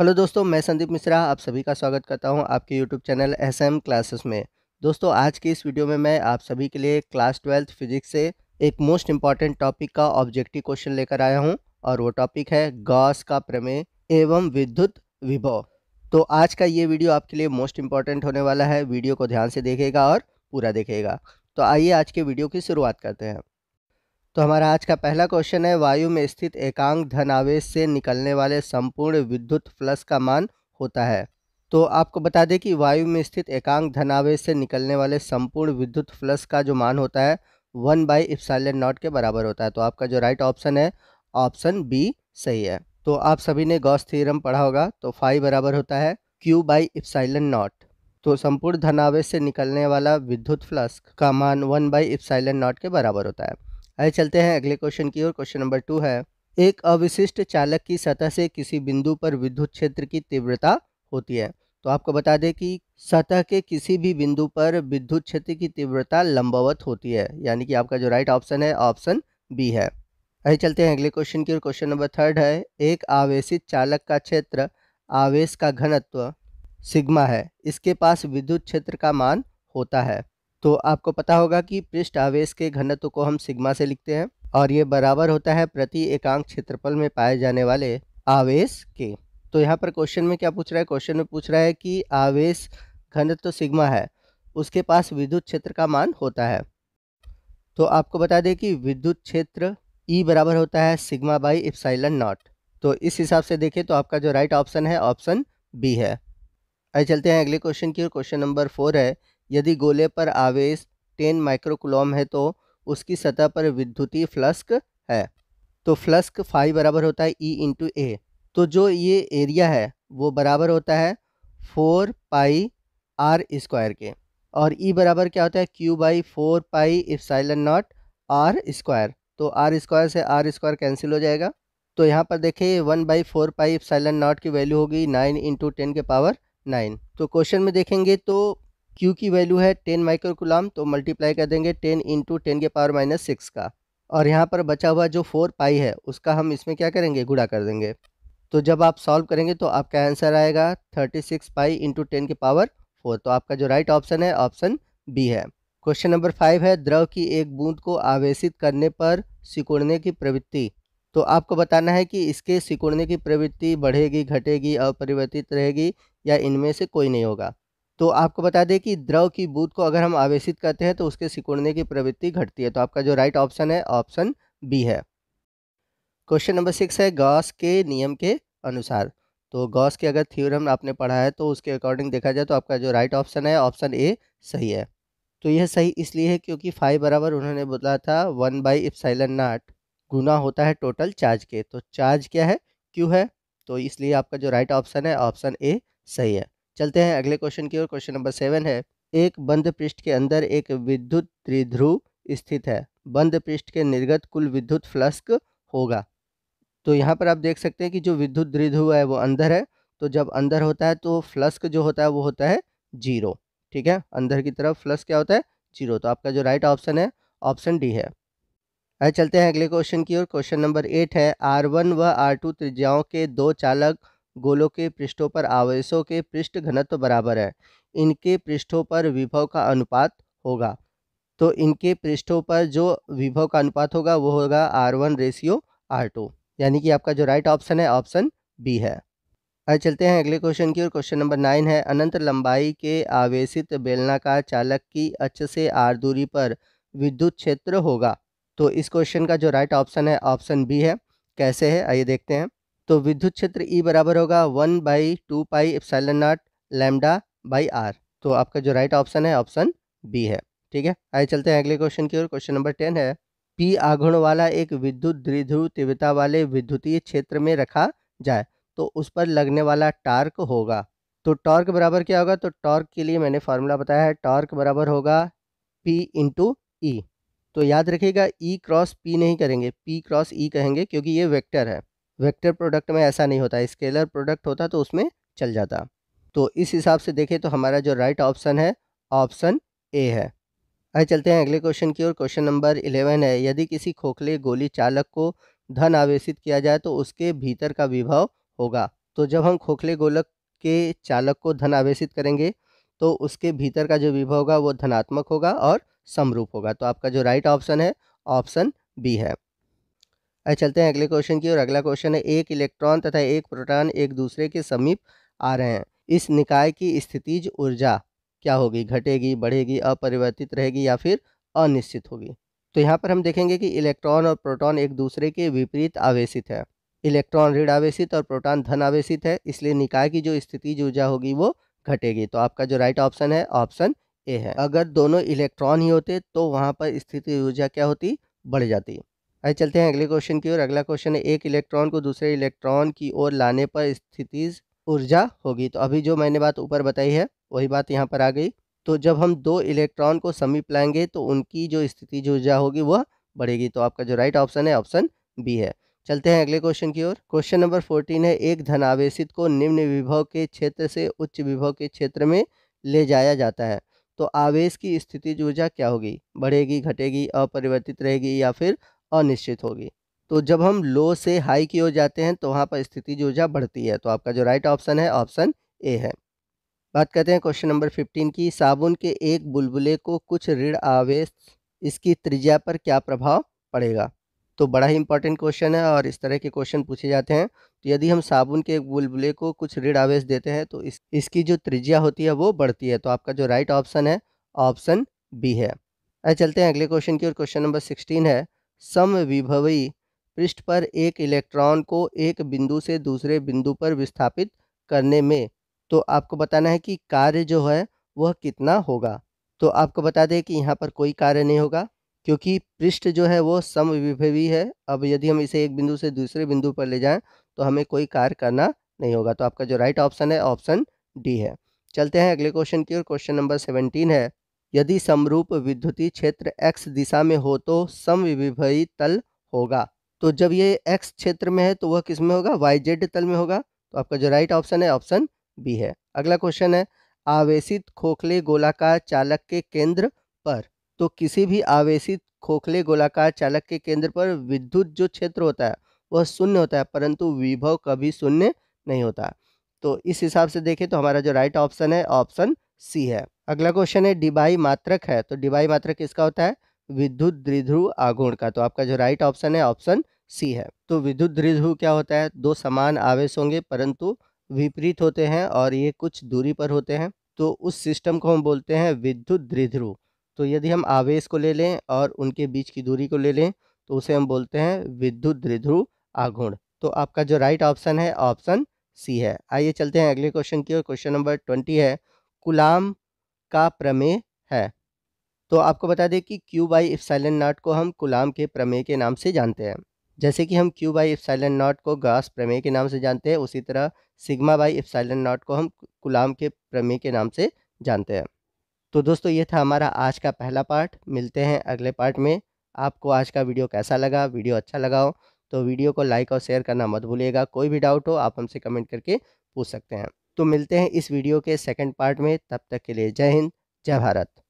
hello दोस्तों मैं संदीप मिश्रा आप सभी का स्वागत करता हूं आपके YouTube channel S M classes में दोस्तों आज की इस वीडियो में मैं आप सभी के लिए क्लास ट्वेल्थ फिजिक्स से एक मोस्ट इम्पॉर्टेंट टॉपिक का ऑब्जेक्टिव क्वेश्चन लेकर आया हूं और वो टॉपिक है गॉस का प्रमेय एवं विद्युत विभव तो आज का ये वीडियो आपके लिए मोस्ट इम्पॉर्टेंट होने वाला है वीडियो को ध्यान से देखेगा और पूरा देखेगा तो आइए आज के वीडियो की शुरुआत करते हैं तो हमारा आज का पहला क्वेश्चन है वायु में स्थित एकांक धनावेश से निकलने वाले संपूर्ण विद्युत फ्लस का मान होता है तो आपको बता दें कि वायु में स्थित एकांक धनावेश से निकलने वाले संपूर्ण विद्युत फ्लस का जो मान होता है वन बाई इफ्साइलेंट नॉट के बराबर होता है तो आपका जो राइट ऑप्शन है ऑप्शन बी सही है तो आप सभी ने गॉस थ्योरम पढ़ा होगा तो फाइव बराबर होता है क्यू बाई इफ्साइलन नॉट तो संपूर्ण धनावेश से निकलने वाला विद्युत फ्लस्क का मान वन बाई इफ्साइलन नॉट के बराबर होता है आइए चलते हैं अगले क्वेश्चन की ओर क्वेश्चन नंबर टू है एक अविशिष्ट चालक की सतह से किसी बिंदु पर विद्युत क्षेत्र की तीव्रता होती है तो आपको बता दें कि सतह के किसी भी बिंदु पर विद्युत क्षेत्र की तीव्रता लंबवत होती है यानी कि आपका जो राइट ऑप्शन है ऑप्शन बी है आइए चलते हैं अगले क्वेश्चन की ओर क्वेश्चन नंबर थर्ड है एक आवेशित चालक का क्षेत्र आवेश का घनत्व सिग्मा है इसके पास विद्युत क्षेत्र का मान होता है तो आपको पता होगा कि पृष्ठ आवेश के घनत्व को हम सिग्मा से लिखते हैं और ये बराबर होता है प्रति एकांक क्षेत्रफल में पाए जाने वाले आवेश के तो यहाँ पर क्वेश्चन में क्या पूछ रहा है क्वेश्चन में पूछ रहा है कि आवेश घनत्व सिग्मा है उसके पास विद्युत क्षेत्र का मान होता है तो आपको बता दें कि विद्युत क्षेत्र ई e बराबर होता है सिग्मा बाई इफ्साइलन नॉट तो इस हिसाब से देखें तो आपका जो राइट ऑप्शन है ऑप्शन बी है आइए चलते हैं अगले क्वेश्चन की ओर क्वेश्चन नंबर फोर है यदि गोले पर आवेश 10 माइक्रोकुलम है तो उसकी सतह पर विद्युतीय फ्लस्क है तो फ्लस्क फाइव बराबर होता है ई इंटू ए तो जो ये एरिया है वो बराबर होता है फोर पाई आर स्क्वायर के और ई e बराबर क्या होता है Q by four pi epsilon naught R square तो आर स्क्वायर से आर स्क्वायर कैंसिल हो जाएगा तो यहाँ पर देखिए one by four pi epsilon naught की वैल्यू होगी नाइन इंटू टेन के पावर नाइन तो क्वेश्चन में देखेंगे तो क्यू की वैल्यू है टेन माइक्रोकुलाम तो मल्टीप्लाई कर देंगे टेन इंटू टेन के पावर माइनस सिक्स का और यहाँ पर बचा हुआ जो फोर पाई है उसका हम इसमें क्या करेंगे गुड़ा कर देंगे तो जब आप सॉल्व करेंगे तो आपका आंसर आएगा thirty six pi into ten के पावर फोर तो आपका जो राइट ऑप्शन है ऑप्शन बी है क्वेश्चन नंबर फाइव है द्रव की एक बूंद को आवेशित करने पर सिकुड़ने की प्रवृत्ति तो आपको बताना है कि इसके सिकुड़ने की प्रवृत्ति बढ़ेगी घटेगी अपरिवर्तित रहेगी या इनमें से कोई नहीं होगा तो आपको बता दें कि द्रव की बूथ को अगर हम आवेशित करते हैं तो उसके सिकुड़ने की प्रवृत्ति घटती है तो आपका जो राइट ऑप्शन है ऑप्शन बी है क्वेश्चन नंबर सिक्स है गॉस के नियम के अनुसार तो गॉस के अगर थ्योरम आपने पढ़ा है तो उसके अकॉर्डिंग देखा जाए तो आपका जो राइट ऑप्शन है ऑप्शन ए सही है तो यह सही इसलिए है क्योंकि फाइव बराबर उन्होंने बोला था वन बाई इफ्साइलन नाट गुना होता है टोटल चार्ज के तो चार्ज क्या है क्यू है तो इसलिए आपका जो राइट ऑप्शन है ऑप्शन ए सही है चलते हैं अगले क्वेश्चन की ओर क्वेश्चन नंबर सेवन है एक बंद पृष्ठ के अंदर एक विद्युत त्रिध्रुव स्थित है बंद पृष्ठ के निर्गत कुल विद्युत फ्लस्क होगा तो यहाँ पर आप देख सकते हैं कि जो विद्युत त्रिध्रुव है वो अंदर है तो जब अंदर होता है तो फ्लस्क जो होता है वो होता है जीरो ठीक है अंदर की तरफ फ्लस्क क्या होता है जीरो तो आपका जो राइट ऑप्शन है ऑप्शन डी है आए चलते हैं अगले क्वेश्चन की ओर क्वेश्चन नंबर एट है आर वन व आर टू त्रिज्याओं के दो चालक गोलों के पृष्ठों पर आवेशों के पृष्ठ घनत्व बराबर है इनके पृष्ठों पर विभव का अनुपात होगा तो इनके पृष्ठों पर जो विभव का अनुपात होगा वो होगा R one ratio R two यानी कि आपका जो राइट ऑप्शन है ऑप्शन बी है अब चलते हैं अगले क्वेश्चन की ओर क्वेश्चन नंबर नाइन है अनंत लंबाई के आवेशित बेलनाकार चालक की अच से आर दूरी पर विद्युत क्षेत्र होगा तो इस क्वेश्चन का जो राइट ऑप्शन है ऑप्शन बी है कैसे है आइए देखते हैं तो विद्युत क्षेत्र ई e बराबर होगा one by two pi epsilon naught lambda by R तो आपका जो राइट ऑप्शन है ऑप्शन बी है ठीक है आइए चलते हैं अगले क्वेश्चन की ओर क्वेश्चन नंबर टेन है पी आघुण वाला एक विद्युत द्विध्रुव तीव्रता वाले विद्युतीय क्षेत्र में रखा जाए तो उस पर लगने वाला टार्क होगा तो टॉर्क बराबर क्या होगा तो टॉर्क के लिए मैंने फार्मूला बताया है टॉर्क बराबर होगा पी इंटू ई तो याद रखिएगा ई क्रॉस पी नहीं करेंगे पी क्रॉस ई कहेंगे क्योंकि ये वेक्टर है वेक्टर प्रोडक्ट में ऐसा नहीं होता स्केलर प्रोडक्ट होता तो उसमें चल जाता तो इस हिसाब से देखें तो हमारा जो राइट ऑप्शन है ऑप्शन ए है आइए चलते हैं अगले क्वेश्चन की ओर क्वेश्चन नंबर इलेवन है यदि किसी खोखले गोली चालक को धन आवेशित किया जाए तो उसके भीतर का विभव होगा तो जब हम खोखले गोलक के चालक को धन आवेशित करेंगे तो उसके भीतर का जो विभव होगा वो धनात्मक होगा और समरूप होगा तो आपका जो राइट ऑप्शन है ऑप्शन बी है चलते हैं अगले क्वेश्चन की और अगला क्वेश्चन है एक इलेक्ट्रॉन तथा एक प्रोटॉन एक दूसरे के समीप आ रहे हैं इस निकाय की स्थितिज ऊर्जा क्या होगी घटेगी बढ़ेगी अपरिवर्तित रहेगी या फिर अनिश्चित होगी तो यहाँ पर हम देखेंगे कि इलेक्ट्रॉन और प्रोटॉन एक दूसरे के विपरीत आवेशित है इलेक्ट्रॉन ऋण आवेशित और प्रोटॉन धन आवेशित है इसलिए निकाय की जो स्थितिज ऊर्जा होगी वो घटेगी तो आपका जो राइट ऑप्शन है ऑप्शन ए है अगर दोनों इलेक्ट्रॉन ही होते तो वहाँ पर स्थिति ऊर्जा क्या होती बढ़ जाती आइए चलते हैं अगले क्वेश्चन की ओर अगला क्वेश्चन है एक इलेक्ट्रॉन को दूसरे इलेक्ट्रॉन की ओर लाने पर स्थिति ऊर्जा होगी तो अभी जो मैंने बात ऊपर बताई है वही बात यहाँ पर आ गई तो जब हम दो इलेक्ट्रॉन को समीप लाएंगे तो उनकी जो स्थितिज ऊर्जा होगी वह बढ़ेगी तो आपका जो राइट ऑप्शन है ऑप्शन बी है चलते हैं अगले क्वेश्चन की ओर क्वेश्चन नंबर फोर्टीन है एक धनावेशित को निम्न विभव के क्षेत्र से उच्च विभव के क्षेत्र में ले जाया जाता है तो आवेश की स्थिति ऊर्जा क्या होगी बढ़ेगी घटेगी अपरिवर्तित रहेगी या फिर अनिश्चित होगी तो जब हम लो से हाई की ओर जाते हैं तो वहाँ पर स्थिति ऊर्जा बढ़ती है तो आपका जो राइट ऑप्शन है ऑप्शन ए है बात करते हैं क्वेश्चन नंबर फिफ्टीन की साबुन के एक बुलबुले को कुछ ऋण आवेश इसकी त्रिज्या पर क्या प्रभाव पड़ेगा तो बड़ा ही इंपॉर्टेंट क्वेश्चन है और इस तरह के क्वेश्चन पूछे जाते हैं तो यदि हम साबुन के एक बुलबुले को कुछ ऋण आवेश देते हैं तो इस इसकी जो त्रिज्या होती है वो बढ़ती है तो आपका जो राइट ऑप्शन है ऑप्शन बी है अरे चलते हैं अगले क्वेश्चन की और क्वेश्चन नंबर सिक्सटीन है समविभवी पृष्ठ पर एक इलेक्ट्रॉन को एक बिंदु से दूसरे बिंदु पर विस्थापित करने में तो आपको बताना है कि कार्य जो है वह कितना होगा तो आपको बता दें कि यहाँ पर कोई कार्य नहीं होगा क्योंकि पृष्ठ जो है वो समविभवी है अब यदि हम इसे एक बिंदु से दूसरे बिंदु पर ले जाएं तो हमें कोई कार्य करना नहीं होगा तो आपका जो राइट ऑप्शन है ऑप्शन डी है चलते हैं अगले क्वेश्चन की ओर क्वेश्चन नंबर सेवनटीन है यदि समरूप विद्युतीय क्षेत्र x दिशा में हो तो समविभवी तल होगा तो जब ये x क्षेत्र में है तो वह किस में होगा वाई जेड तल में होगा तो आपका जो राइट ऑप्शन है ऑप्शन बी है अगला क्वेश्चन है आवेशित खोखले गोलाकार चालक के केंद्र पर तो किसी भी आवेशित खोखले गोलाकार चालक के केंद्र पर विद्युत जो क्षेत्र होता है वह शून्य होता है परंतु विभव कभी शून्य नहीं होता तो इस हिसाब से देखें तो हमारा जो राइट ऑप्शन है ऑप्शन सी है अगला क्वेश्चन है डिबाई मात्रक है तो डिबाई मात्रक किसका होता है विद्युत द्विध्रुव आगुण का तो आपका जो राइट ऑप्शन है ऑप्शन सी है तो विद्युत द्विध्रुव क्या होता है दो समान आवेश होंगे परंतु विपरीत होते हैं और ये कुछ दूरी पर होते हैं तो उस सिस्टम को हम बोलते हैं विद्युत द्विध्रुव तो यदि हम आवेश को ले लें और उनके बीच की दूरी को ले लें तो उसे हम बोलते हैं विद्युत द्विध्रुव आगुण तो आपका जो राइट ऑप्शन है ऑप्शन सी है आइए चलते हैं अगले क्वेश्चन की ओर क्वेश्चन नंबर ट्वेंटी है कुलाम का प्रमेय है तो आपको बता दें कि क्यू बाई इफ्साइलन नाट को हम गुलाम के प्रमेय के नाम से जानते हैं जैसे कि हम क्यू बाई इफ्साइलन नॉट को गास प्रमेय के नाम से जानते हैं उसी तरह सिग्मा बाई इफ्साइलन नॉट को हम गुलाम के प्रमेय के नाम से जानते हैं तो दोस्तों ये था हमारा आज का पहला पार्ट मिलते हैं अगले पार्ट में आपको आज का वीडियो कैसा लगा वीडियो अच्छा लगा हो तो वीडियो को लाइक और शेयर करना मत भूलिएगा कोई भी डाउट हो आप हमसे कमेंट करके पूछ सकते हैं तो मिलते हैं इस वीडियो के सेकंड पार्ट में तब तक के लिए जय हिंद जय भारत